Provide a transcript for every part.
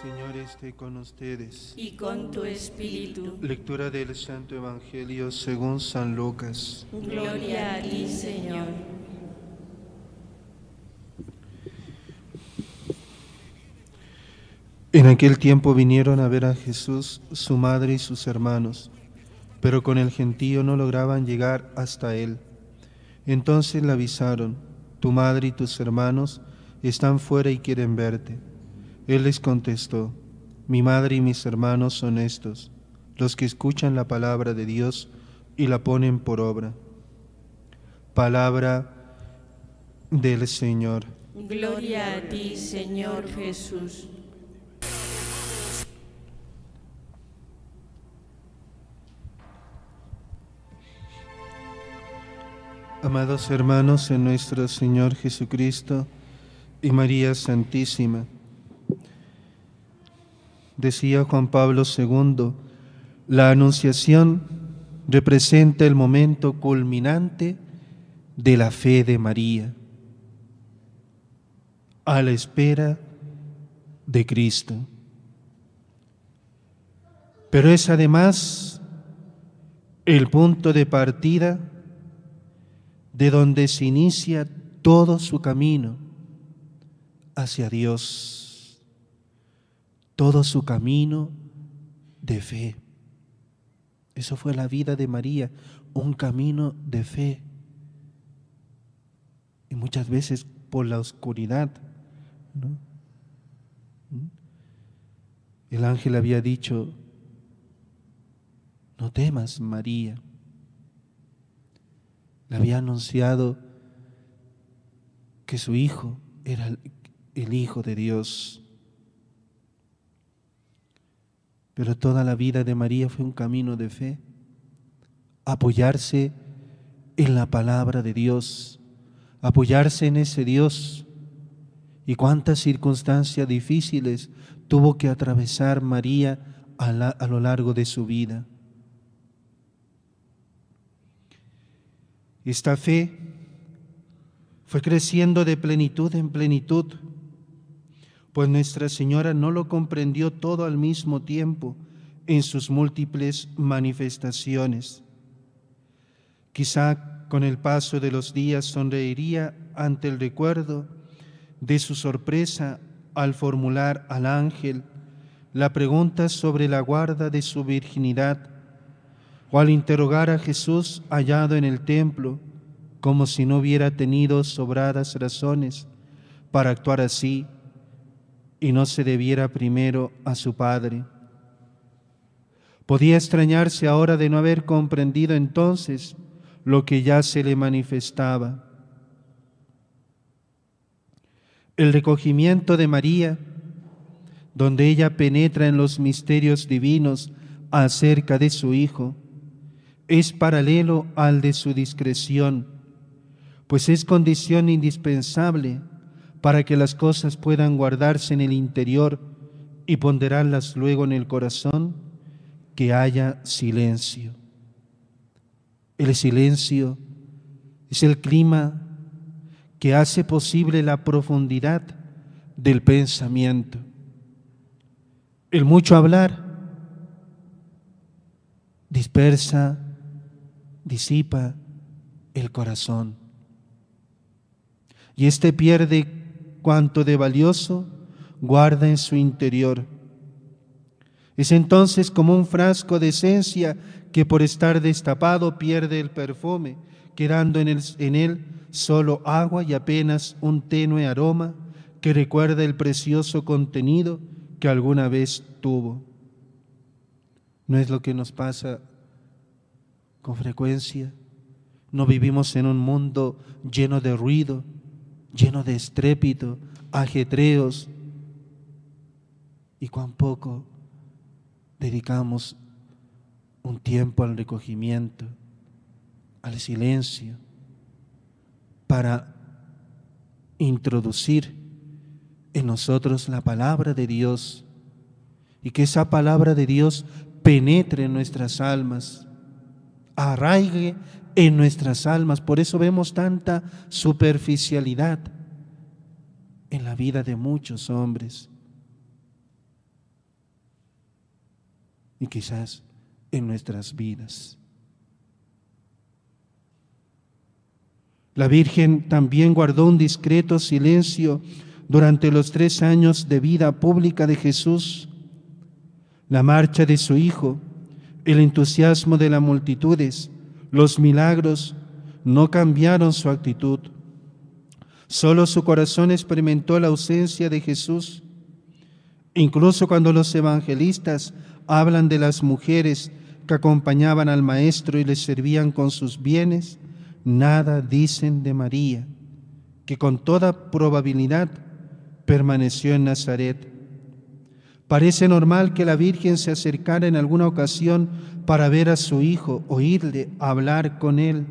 Señor esté con ustedes. Y con tu espíritu. Lectura del Santo Evangelio según San Lucas. Gloria a ti, Señor. En aquel tiempo vinieron a ver a Jesús su madre y sus hermanos, pero con el gentío no lograban llegar hasta él. Entonces le avisaron, tu madre y tus hermanos están fuera y quieren verte. Él les contestó, mi madre y mis hermanos son estos, los que escuchan la palabra de Dios y la ponen por obra. Palabra del Señor. Gloria a ti, Señor Jesús. Amados hermanos en nuestro Señor Jesucristo y María Santísima, decía Juan Pablo II, la anunciación representa el momento culminante de la fe de María, a la espera de Cristo. Pero es además el punto de partida de donde se inicia todo su camino hacia Dios todo su camino de fe. Eso fue la vida de María, un camino de fe. Y muchas veces por la oscuridad. ¿Mm? El ángel había dicho, no temas María. Le había anunciado que su hijo era el Hijo de Dios. Pero toda la vida de María fue un camino de fe. Apoyarse en la palabra de Dios, apoyarse en ese Dios. Y cuántas circunstancias difíciles tuvo que atravesar María a, lo largo de su vida. Esta fe fue creciendo de plenitud en plenitud pues Nuestra Señora no lo comprendió todo al mismo tiempo en sus múltiples manifestaciones. Quizá con el paso de los días sonreiría ante el recuerdo de su sorpresa al formular al ángel la pregunta sobre la guarda de su virginidad o al interrogar a Jesús hallado en el templo como si no hubiera tenido sobradas razones para actuar así y no se debiera primero a su padre. Podía extrañarse ahora de no haber comprendido entonces lo que ya se le manifestaba. El recogimiento de María, donde ella penetra en los misterios divinos acerca de su Hijo, es paralelo al de su discreción, pues es condición indispensable para que las cosas puedan guardarse en el interior y ponderarlas luego en el corazón, que haya silencio. El silencio es el clima que hace posible la profundidad del pensamiento. El mucho hablar dispersa, disipa el corazón. Y este pierde cuanto de valioso guarda en su interior. Es entonces como un frasco de esencia que por estar destapado pierde el perfume, quedando en, en él solo agua y apenas un tenue aroma que recuerda el precioso contenido que alguna vez tuvo. ¿No es lo que nos pasa con frecuencia? No vivimos en un mundo lleno de ruido, lleno de estrépito, ajetreos, y cuán poco dedicamos un tiempo al recogimiento, al silencio, para introducir en nosotros la palabra de Dios y que esa palabra de Dios penetre en nuestras almas, arraigue en nuestras almas. Por eso vemos tanta superficialidad en la vida de muchos hombres. Y quizás en nuestras vidas. La Virgen también guardó un discreto silencio durante los tres años de vida pública de Jesús. La marcha de su Hijo, el entusiasmo de las multitudes, los milagros no cambiaron su actitud. Solo su corazón experimentó la ausencia de Jesús. Incluso cuando los evangelistas hablan de las mujeres que acompañaban al Maestro y le servían con sus bienes, nada dicen de María, que con toda probabilidad permaneció en Nazaret Parece normal que la Virgen se acercara en alguna ocasión para ver a su hijo, oírle, hablar con él.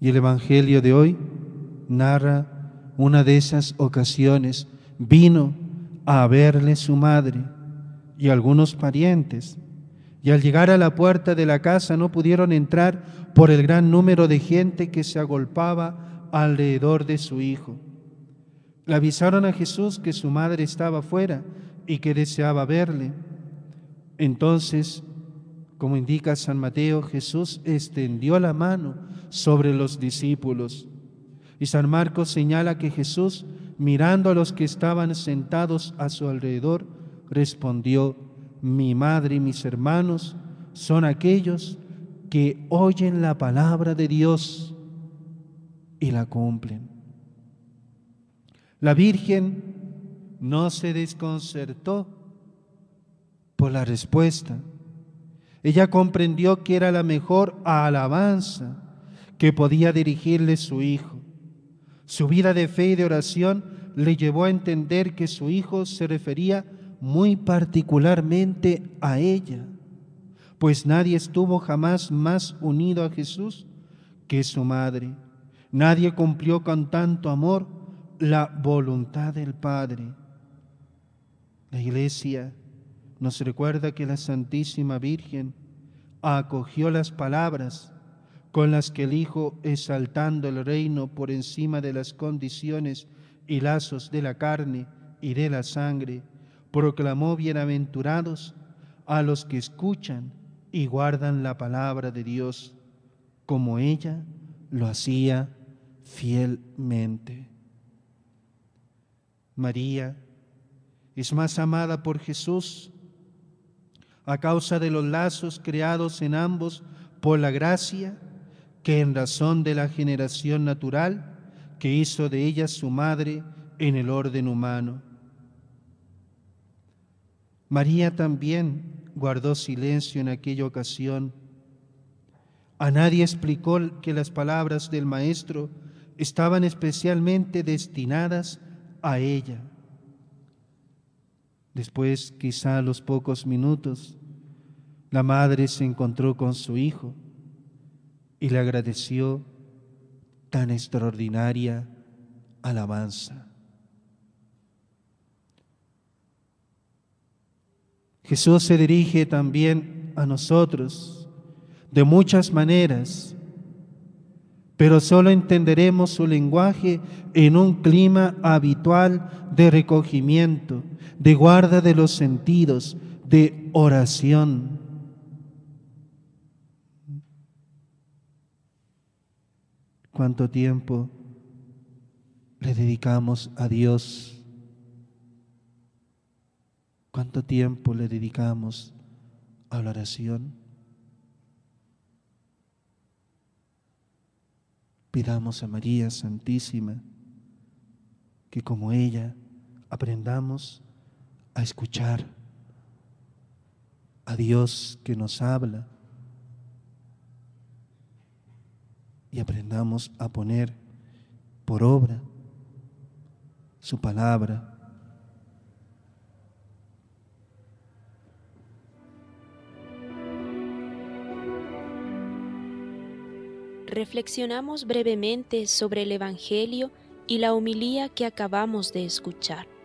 Y el Evangelio de hoy narra una de esas ocasiones. Vino a verle su madre y algunos parientes. Y al llegar a la puerta de la casa no pudieron entrar por el gran número de gente que se agolpaba alrededor de su hijo. Le avisaron a Jesús que su madre estaba fuera y que deseaba verle. Entonces, como indica San Mateo, Jesús extendió la mano sobre los discípulos. Y San Marcos señala que Jesús, mirando a los que estaban sentados a su alrededor, respondió, mi madre y mis hermanos son aquellos que oyen la palabra de Dios y la cumplen. La Virgen no se desconcertó por la respuesta. Ella comprendió que era la mejor alabanza que podía dirigirle su hijo. Su vida de fe y de oración le llevó a entender que su hijo se refería muy particularmente a ella, pues nadie estuvo jamás más unido a Jesús que su madre. Nadie cumplió con tanto amor la voluntad del Padre. La Iglesia nos recuerda que la Santísima Virgen acogió las palabras con las que el Hijo, exaltando el reino por encima de las condiciones y lazos de la carne y de la sangre, proclamó bienaventurados a los que escuchan y guardan la palabra de Dios, como ella lo hacía fielmente. María, es más amada por Jesús a causa de los lazos creados en ambos por la gracia que en razón de la generación natural que hizo de ella su madre en el orden humano. María también guardó silencio en aquella ocasión. A nadie explicó que las palabras del Maestro estaban especialmente destinadas a ella. Después, quizá a los pocos minutos, la madre se encontró con su hijo y le agradeció tan extraordinaria alabanza. Jesús se dirige también a nosotros de muchas maneras pero solo entenderemos su lenguaje en un clima habitual de recogimiento, de guarda de los sentidos, de oración. ¿Cuánto tiempo le dedicamos a Dios? ¿Cuánto tiempo le dedicamos a la oración? Pidamos a María Santísima que como ella aprendamos a escuchar a Dios que nos habla y aprendamos a poner por obra su palabra reflexionamos brevemente sobre el Evangelio y la homilía que acabamos de escuchar.